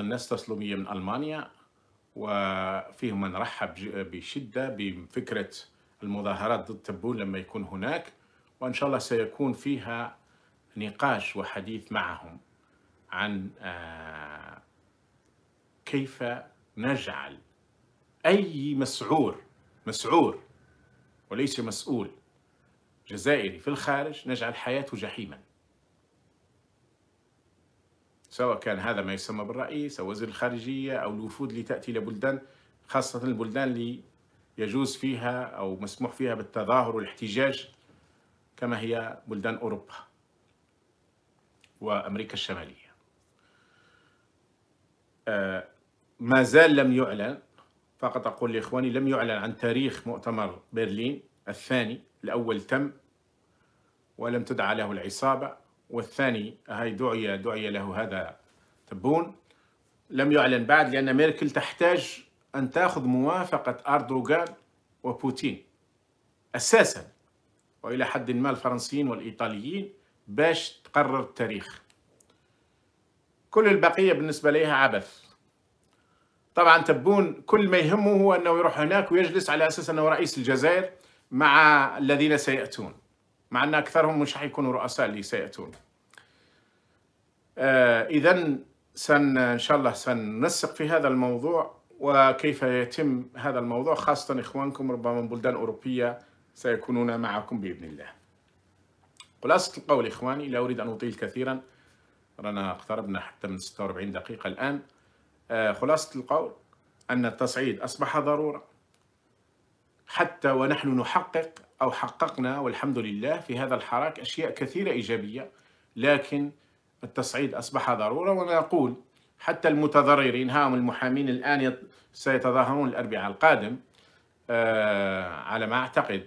الناس تسلمية من ألمانيا وفيهم من رحب بشدة بفكرة المظاهرات ضد تبون لما يكون هناك وإن شاء الله سيكون فيها نقاش وحديث معهم عن آه، كيف نجعل أي مسعور مسعور وليس مسؤول جزائري في الخارج نجعل حياته جحيما سواء كان هذا ما يسمى بالرئيس أو وزير الخارجية أو الوفود اللي تأتي لبلدان خاصة البلدان اللي يجوز فيها أو مسموح فيها بالتظاهر والاحتجاج كما هي بلدان أوروبا وأمريكا الشمالية آه، ما زال لم يعلن فقط أقول لإخواني لم يعلن عن تاريخ مؤتمر برلين الثاني الأول تم ولم تدعى له العصابة والثاني هاي دعي دعي له هذا تبون لم يعلن بعد لأن ميركل تحتاج أن تأخذ موافقة أردوغان وبوتين أساسا وإلى حد ما الفرنسيين والإيطاليين باش تقرر التاريخ كل البقية بالنسبة لها عبث طبعا تبون كل ما يهمه هو أنه يروح هناك ويجلس على أساس أنه رئيس الجزائر مع الذين سيأتون مع أن أكثرهم مش حيكونوا رؤساء اللي سيأتون آه إذا سن إن شاء الله سننسق في هذا الموضوع وكيف يتم هذا الموضوع خاصة إخوانكم ربما من بلدان أوروبية سيكونون معكم بإذن الله خلاصة القول إخواني لا أريد أن أطيل كثيرا رانا اقتربنا حتى من 46 دقيقة الآن آه خلاصة القول أن التصعيد أصبح ضرورة حتى ونحن نحقق أو حققنا والحمد لله في هذا الحراك أشياء كثيرة إيجابية لكن التصعيد أصبح ضرورة وأنا أقول حتى المتضررين هم المحامين الآن سيتظاهرون الأربعاء القادم آه على ما أعتقد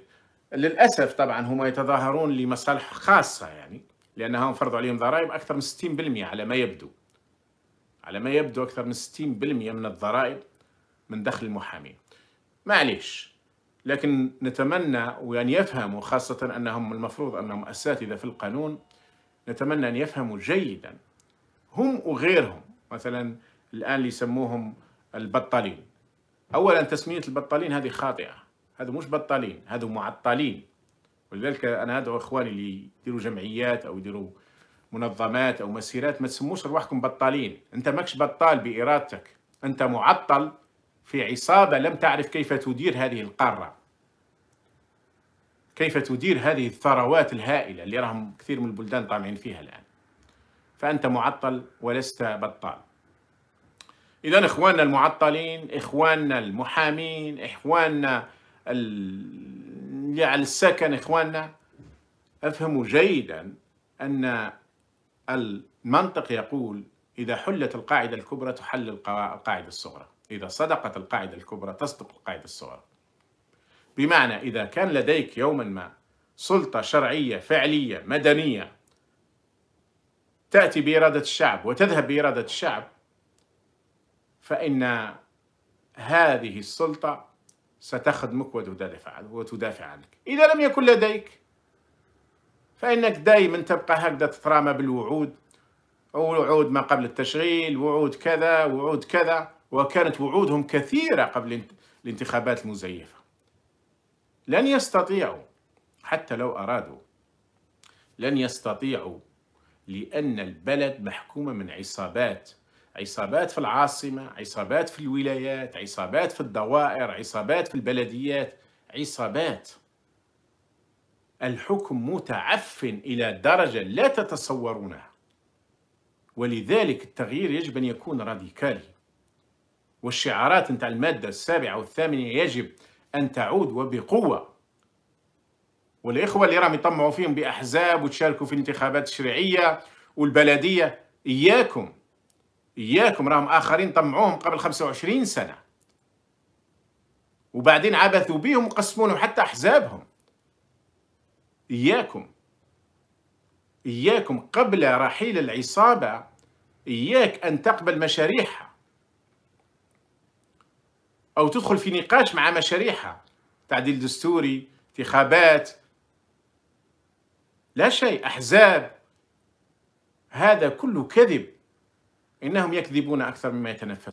للأسف طبعا هم يتظاهرون لمصالح خاصة يعني لأنهم فرضوا عليهم ضرائب أكثر من 60% على ما يبدو على ما يبدو أكثر من 60% من الضرائب من دخل المحامين معليش لكن نتمنى وأن يفهموا خاصة أنهم المفروض أنهم أساتذة في القانون نتمنى أن يفهموا جيدا هم وغيرهم مثلا الآن اللي يسموهم البطالين أولا تسمية البطالين هذه خاطئة هذا مش بطالين هذا معطلين ولذلك أنا أدعو إخواني اللي يديروا جمعيات أو يديروا منظمات أو مسيرات ما تسموش ارواحكم بطالين أنت ماكش بطال بإرادتك أنت معطل في عصابة لم تعرف كيف تدير هذه القارة كيف تدير هذه الثروات الهائله اللي راهم كثير من البلدان طامعين فيها الان فانت معطل ولست بطال اذا اخواننا المعطلين اخواننا المحامين اخواننا اللي على السكن اخواننا افهموا جيدا ان المنطق يقول اذا حلت القاعده الكبرى تحل القاعده الصغرى اذا صدقت القاعده الكبرى تصدق القاعده الصغرى بمعنى إذا كان لديك يوما ما سلطة شرعية فعلية مدنية تأتي بإرادة الشعب وتذهب بإرادة الشعب فإن هذه السلطة ستخدمك وتدافع وتدافع عنك إذا لم يكن لديك فإنك دائما تبقى هكذا تترامى بالوعود أو وعود ما قبل التشغيل وعود كذا وعود كذا وكانت وعودهم كثيرة قبل الانتخابات المزيفة لن يستطيعوا حتى لو أرادوا لن يستطيعوا لأن البلد محكومة من عصابات عصابات في العاصمة عصابات في الولايات عصابات في الدوائر عصابات في البلديات عصابات الحكم متعفن إلى درجة لا تتصورونها ولذلك التغيير يجب أن يكون راديكالي والشعارات نتاع المادة السابعة والثامنة يجب أن تعود وبقوة والإخوة اللي راهم يطمعوا فيهم بأحزاب وتشاركوا في الانتخابات التشريعية والبلدية إياكم إياكم راهم آخرين طمعوهم قبل 25 سنة وبعدين عبثوا بيهم وقسمونهم حتى أحزابهم إياكم إياكم قبل رحيل العصابة إياك أن تقبل مشاريعها أو تدخل في نقاش مع مشاريعها تعديل دستوري انتخابات لا شيء أحزاب هذا كله كذب إنهم يكذبون أكثر مما يتنفس